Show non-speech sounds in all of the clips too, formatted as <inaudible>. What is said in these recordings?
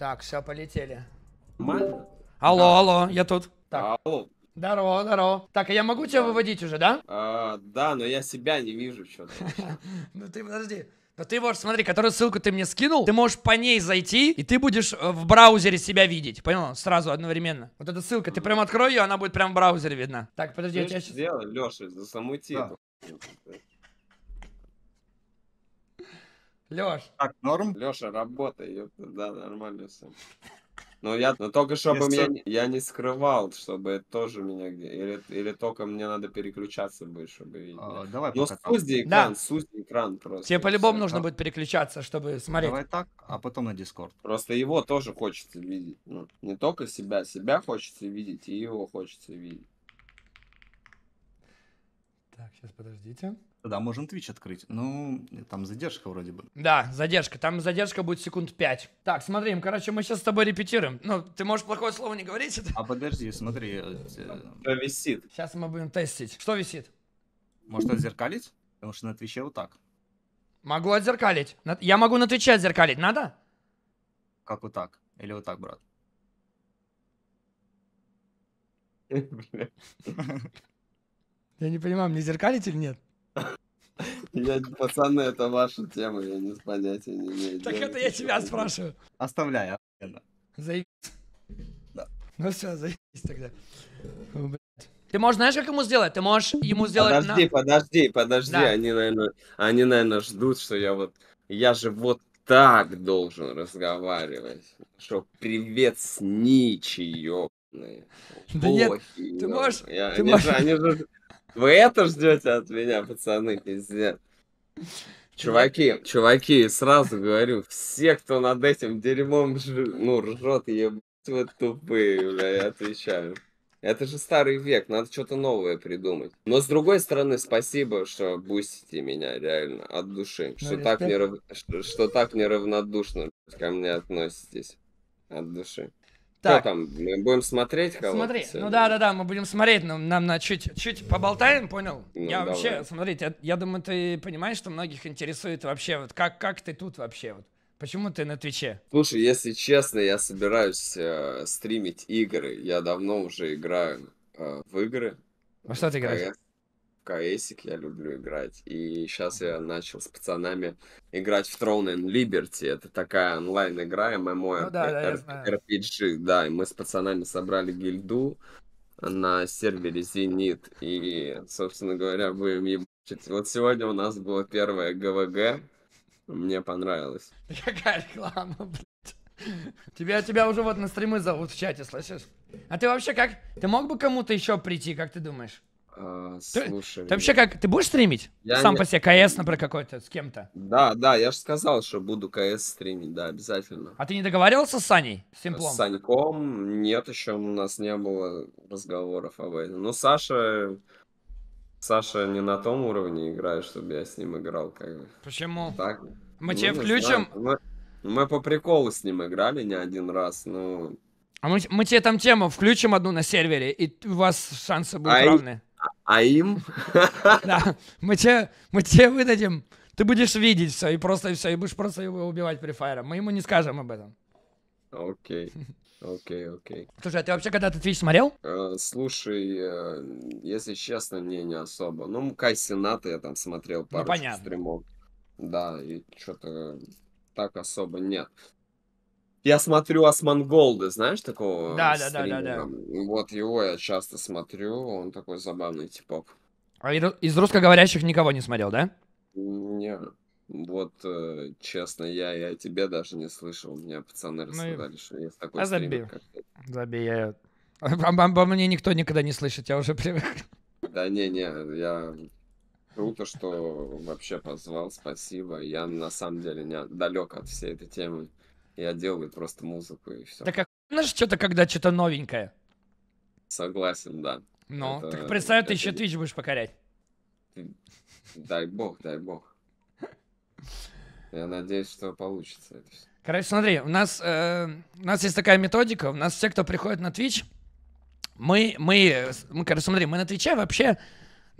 Так, все, полетели. Нормально? Алло, да. алло, я тут. Так. Алло. Здорово, здорово. Так, а я могу тебя выводить уже, да? А, да, но я себя не вижу что-то. <laughs> Ну ты подожди. Но ты можешь, смотри, которую ссылку ты мне скинул, ты можешь по ней зайти, и ты будешь э, в браузере себя видеть. Понял? Сразу, одновременно. Вот эта ссылка, ты прям открой ее, она будет прям в браузере видна. Так, подожди, я тебя сейчас... Дело, Леша, за саму титу. Леш. Так, норм? Леша, работай, ёпта, да, нормально все. Но ну, я но ну, только чтобы меня я не скрывал, чтобы тоже меня где или или только мне надо переключаться будет, чтобы видеть. А, давай. Но ну, сузди экран, да. сузи экран просто. Тебе по-любому нужно а... будет переключаться, чтобы смотреть. Давай так, а потом на Дискорд. Просто его тоже хочется видеть, ну, не только себя, себя хочется видеть и его хочется видеть. Так, сейчас подождите. Да, можем Twitch открыть. Ну, там задержка вроде бы. Да, задержка. Там задержка будет секунд 5. Так, смотри, короче, мы сейчас с тобой репетируем. Ну, ты можешь плохое слово не говорить. Это... А подожди, смотри. Э, что висит? Сейчас мы будем тестить. Что висит? Может отзеркалить? Потому что на Твиче вот так. Могу отзеркалить. Я могу на Твиче отзеркалить. Надо? Как вот так? Или вот так, брат? <laughs> Я не понимаю, мне зеркалить или нет? Я, пацаны, это ваша тема, я не понятия не имею. Так это я тебя спрашиваю. Оставляю. охуенно. Заебись. Да. Ну все, заебись тогда. Ты можешь, знаешь, как ему сделать? Ты можешь ему сделать... Подожди, на... подожди, подожди. Да. Они, наверное, они, наверное, ждут, что я вот... Я же вот так должен разговаривать. Что привет, с сничи, ёбаные. Да Бохи, нет, ты можешь... Я, ты они, можешь... Же, они, же, вы это ждете от меня, пацаны, пиздец. Чуваки, чуваки, сразу говорю, все, кто над этим дерьмом ж... ну, ржет, ебать, вы тупые, бля, я отвечаю. Это же старый век, надо что-то новое придумать. Но с другой стороны, спасибо, что бустите меня реально от души, ну, что так, нерав... что, что так неравнодушно ко мне относитесь от души. Так. Что там, мы будем смотреть кого Смотри, ну да-да-да, мы будем смотреть, но ну, нам на чуть-чуть поболтаем, понял? Ну, я давай. вообще, смотри, я, я думаю, ты понимаешь, что многих интересует вообще, вот как, как ты тут вообще, вот? Почему ты на Твиче? Слушай, если честно, я собираюсь э, стримить игры. Я давно уже играю э, в игры. Во что ты играешь? КСик я люблю играть. И сейчас я начал с пацанами играть в Throne and Liberty. Это такая онлайн-игра, MMO, эм эм ну, да, э, да, RPG. Да, и мы с пацанами собрали гильду на сервере Зенит. И, собственно говоря, будем ебучить. Вот сегодня у нас было первое ГВГ. Мне понравилось. <laughs> Какая реклама, блядь. Тебя, тебя уже вот на стримы зовут в чате, слышишь? А ты вообще как? Ты мог бы кому-то еще прийти, как ты думаешь? А, ты, слушай. Ты вообще как, ты будешь стримить? Я Сам не... по себе КС, например, какой-то, с кем-то? Да, да, я же сказал, что буду КС стримить, да, обязательно. А ты не договаривался с Саней? С э, С Саньком? Нет, еще у нас не было разговоров об этом. Ну, Саша... Саша не на том уровне играет, чтобы я с ним играл, как бы. Почему? Ну, так. Мы ну, тебя включим. Мы, мы по приколу с ним играли не один раз, ну. Но... А мы, мы тебе там тему включим одну на сервере, и у вас шансы будут а равны а им... <laughs> Да, мы тебе, мы тебе выдадим, ты будешь видеть все и просто все, и будешь просто его убивать при фаере. Мы ему не скажем об этом. Окей. <laughs> Окей, окей. Слушай, а ты вообще когда-то Твич смотрел? Э, слушай, э, если честно, не, не особо. Ну, Кай Сената я там смотрел пару ну, понятно. стримов. Да, и что-то так особо нет. Я смотрю Осман Голды, знаешь такого? Да, да, да, да, да. Вот его я часто смотрю, он такой забавный типок. А из русскоговорящих никого не смотрел, да? Не. Вот, э, честно, я, я тебе даже не слышал. Мне пацаны ну рассказали, ну, что есть такой а стример. Забей. Забей, я... Обо, обо мне никто никогда не слышит, я уже привык. Да не-не, я Круто, что вообще позвал, спасибо. Я на самом деле не далек от всей этой темы. Я делаю просто музыку и все. Так как ну что-то, когда что-то новенькое. Согласен, да. Ну, это, так представь, это... ты еще Twitch будешь покорять. Дай бог, дай бог. Я надеюсь, что получится это все. Короче, смотри, у нас, э, у нас есть такая методика. У нас все, кто приходит на Twitch, мы, мы, мы, короче, смотри, мы на Твиче вообще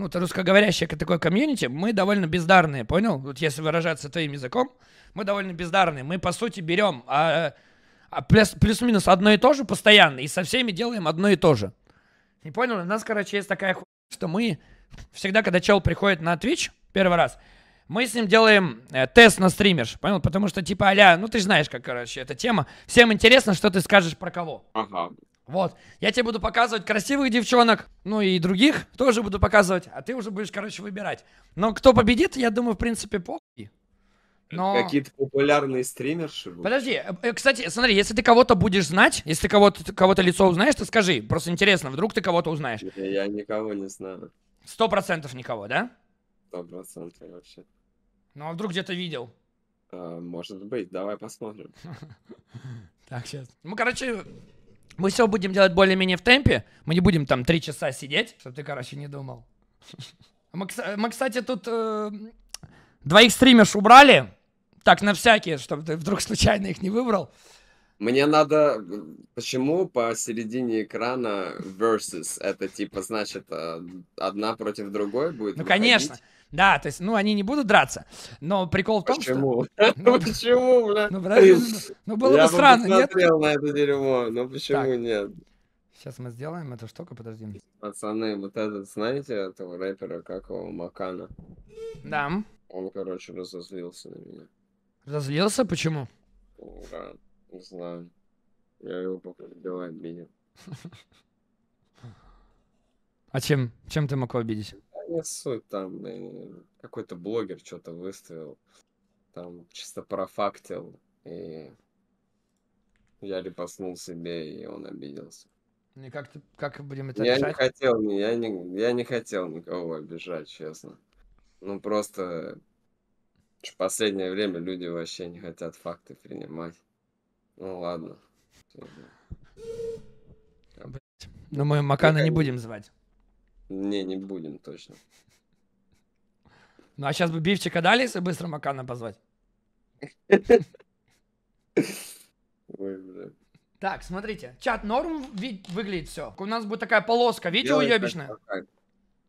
ну, это русскоговорящее такое комьюнити, мы довольно бездарные, понял? Вот если выражаться твоим языком, мы довольно бездарные. Мы, по сути, берем а, а, а плюс, минус одно и то же постоянно, и со всеми делаем одно и то же. Не понял? У нас, короче, есть такая хуйня, что мы всегда, когда чел приходит на Twitch первый раз, мы с ним делаем э, тест на стримерш, понял? Потому что, типа, аля, ну ты же знаешь, как, короче, эта тема. Всем интересно, что ты скажешь про кого. Ага. Вот. Я тебе буду показывать красивых девчонок, ну и других тоже буду показывать, а ты уже будешь, короче, выбирать. Но кто победит, я думаю, в принципе, похуй. Но... Какие-то популярные стримерши будут. Подожди, э, э, кстати, смотри, если ты кого-то будешь знать, если ты кого-то кого лицо узнаешь, то скажи, просто интересно, вдруг ты кого-то узнаешь. Я никого не знаю. Сто процентов никого, да? Сто процентов вообще. Ну а вдруг где-то видел? А, может быть, давай посмотрим. <laughs> Так, сейчас. Мы, ну, короче, мы все будем делать более-менее в темпе. Мы не будем там три часа сидеть, чтобы ты, короче, не думал. <laughs> Мы, мы кстати, тут э, двоих стримерш убрали. Так, на всякие, чтобы ты вдруг случайно их не выбрал. Мне надо... Почему посередине экрана versus? Это типа значит э, одна против другой будет? Ну, выходить? конечно. Да, то есть, ну, они не будут драться. Но прикол в том, почему? что... <laughs> <laughs> Ну, почему, бля? Ну, ну, ну было бы странно, нет? Я посмотрел на это дерьмо, но почему нет? Сейчас мы сделаем эту штуку, подожди. Пацаны, вот этот, знаете, этого рэпера, как его, Макана? Да. Он, короче, разозлился на меня. Разозлился? Почему? Да, не знаю. Я его походил обидел. А чем? Чем ты мог обидеть? не суть, там э, какой-то блогер что-то выставил, там чисто профактил, и я репостнул себе, и он обиделся. Ну и как, ты, как будем это решать? я Не хотел, я, не, я не хотел никого обижать, честно. Ну, просто в последнее время люди вообще не хотят факты принимать. Ну, ладно. Но ну мы Макана не будем звать. Не, не будем точно. Ну а сейчас бы бивчика дали, если быстро Макана позвать? Ой, бля. Так, смотрите, чат норм выглядит все. У нас будет такая полоска, видео уебищная.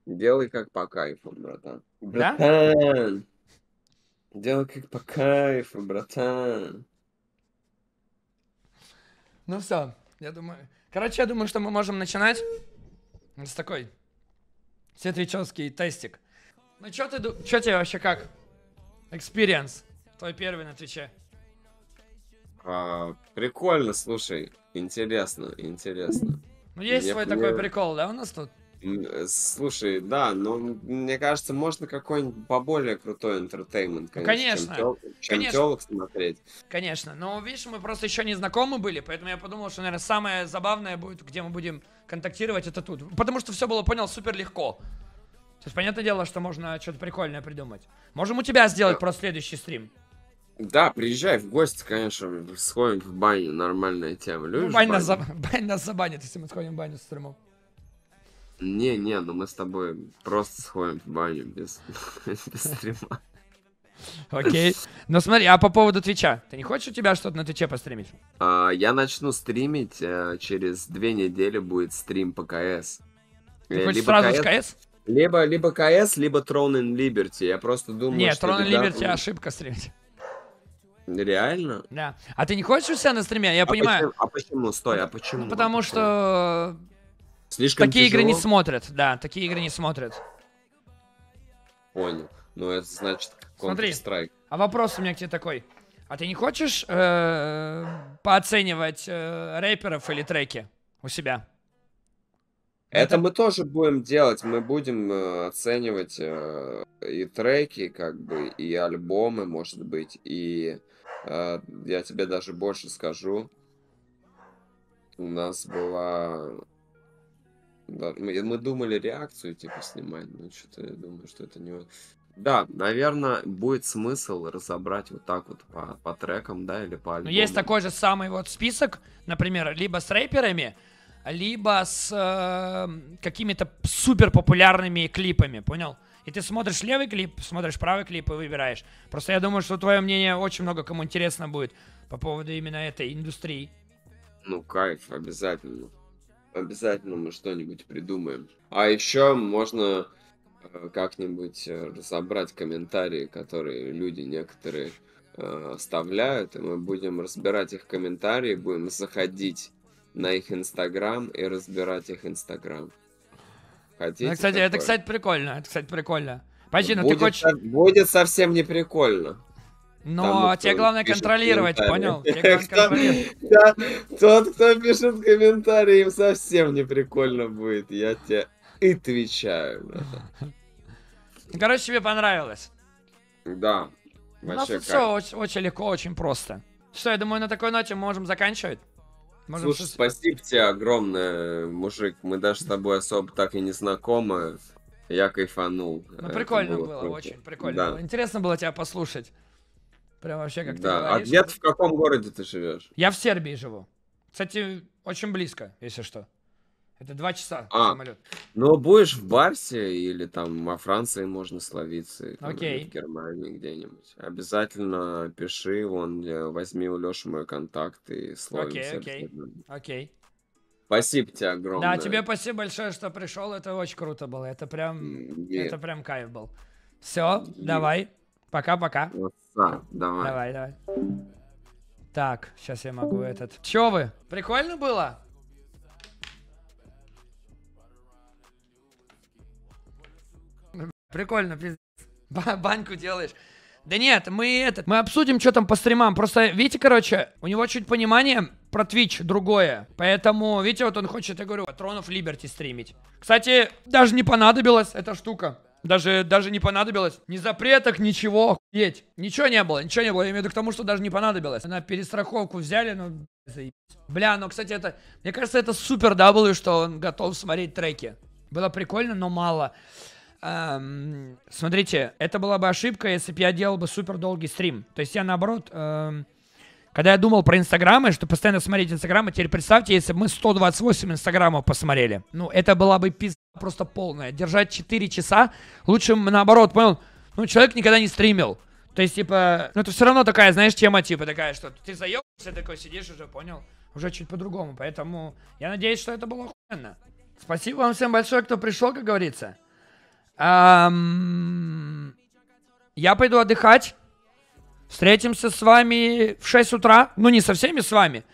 Делай как по кайфу, братан. Братан! Да? Делай как по кайфу, братан. Ну все, я думаю. Короче, я думаю, что мы можем начинать с такой Светлячевский тестик. Ну чё ты, чё тебе вообще как? Экспириенс. Твой первый на Твиче. А, прикольно, слушай. Интересно, интересно. Ну есть мне, свой мне... такой прикол, да, у нас тут? Э, слушай, да, но мне кажется, можно какой-нибудь поболее крутой интертеймент, конечно, ну, конечно. чем, конечно. телок смотреть. Конечно, но видишь, мы просто еще не знакомы были, поэтому я подумал, что, наверное, самое забавное будет, где мы будем контактировать это тут. Потому что все было, понял, супер легко. То есть, понятное дело, что можно что-то прикольное придумать. Можем у тебя сделать просто следующий стрим. Да, приезжай в гости, конечно, сходим в баню, нормальная тема. Ну, Любишь ну, бань, Нас за... <laughs> нас забанит, если мы сходим в баню с стримом. Не, не, ну мы с тобой просто сходим в баню без, <laughs> без стрима. Окей. Ну смотри, а по поводу Твича? Ты не хочешь у тебя что-то на Твиче постримить? А, я начну стримить. Э, через две недели будет стрим по КС. Ты э, хочешь либо сразу КС, с КС? Либо, либо КС, либо Throne and Liberty. Я просто думаю, Нет, что... Нет, Throne and Liberty ошибка стримить. Реально? Да. А ты не хочешь у себя на стриме? Я а понимаю. Почему? А почему? Стой, а почему? Ну, потому а что... Слишком Такие тяжело? игры не смотрят, да, такие игры не смотрят. Понял но ну, это значит Смотри, strike. а вопрос у меня к тебе такой. А ты не хочешь э, пооценивать э, рэперов или треки у себя? Это, это мы тоже будем делать. Мы будем э, оценивать и треки, как бы, и альбомы, может быть, и я тебе даже больше скажу. У нас была мы, мы думали реакцию типа снимать, но что-то я думаю, что это не... Да, наверное, будет смысл разобрать вот так вот по, по трекам, да, или по альбомам. Ну, есть такой же самый вот список, например, либо с рэперами, либо с э, какими-то супер популярными клипами, понял? И ты смотришь левый клип, смотришь правый клип и выбираешь. Просто я думаю, что твое мнение очень много кому интересно будет по поводу именно этой индустрии. Ну, кайф, обязательно. Обязательно мы что-нибудь придумаем. А еще можно Э, как-нибудь э, разобрать комментарии, которые люди некоторые э, оставляют, и мы будем разбирать их комментарии, будем заходить на их Инстаграм и разбирать их Инстаграм. Хотите? Ну, кстати, такое? это, кстати, прикольно. Это, кстати, прикольно. Почти, ну ты хочешь... Будет совсем не прикольно. Ну, а Но Тому, <laughs> тебе главное контролировать, понял? Тот, кто пишет комментарии, им совсем не прикольно будет, я тебе и отвечаю. Ну, короче, тебе понравилось. Да. У нас тут все очень, очень легко, очень просто. Что, я думаю, на такой ноте мы можем заканчивать. Можем Слушай, шест... спасибо тебе огромное, мужик. Мы даже с тобой особо так и не знакомы. Я кайфанул. Ну, прикольно Это было, было очень прикольно. Да. Было. Интересно было тебя послушать. Прям вообще как да. А где-то в каком городе ты живешь? Я в Сербии живу. Кстати, очень близко, если что. Это два часа а, самолет. Ну, будешь в Барсе или там во Франции можно словиться. там, Окей. в Германии где-нибудь. Обязательно пиши, вон, э, возьми у Леши мой контакт и словимся. Окей, окей. Окей. Спасибо тебе огромное. Да, тебе спасибо большое, что пришел. Это очень круто было. Это прям, Нет. это прям кайф был. Все, Нет. давай. Пока-пока. Вот, да, давай. Давай, давай. Так, сейчас я могу этот. Че вы? Прикольно было? Прикольно, пиздец. <laughs> Баньку делаешь. Да нет, мы этот, мы обсудим, что там по стримам. Просто, видите, короче, у него чуть понимание про Twitch другое. Поэтому, видите, вот он хочет, я говорю, патронов Liberty стримить. Кстати, даже не понадобилась эта штука. Даже, даже не понадобилось. Ни запреток, ничего, охуеть. Ничего не было, ничего не было. Я имею в виду к тому, что даже не понадобилось. На перестраховку взяли, ну, заебись. Бля, ну, кстати, это, мне кажется, это супер W, что он готов смотреть треки. Было прикольно, но мало. Эм, смотрите, это была бы ошибка, если бы я делал бы супер долгий стрим. То есть я наоборот, эм, когда я думал про инстаграмы, что постоянно смотреть инстаграмы, теперь представьте, если бы мы 128 инстаграмов посмотрели. Ну, это была бы пизда просто полная. Держать 4 часа, лучше наоборот, понял? Ну, человек никогда не стримил. То есть, типа, ну это все равно такая, знаешь, тема, типа, такая, что ты заебался, такой сидишь уже, понял? Уже чуть по-другому, поэтому я надеюсь, что это было охуенно. Спасибо вам всем большое, кто пришел, как говорится. Эм... Я пойду отдыхать. Встретимся с вами в 6 утра. Ну, не со всеми с вами.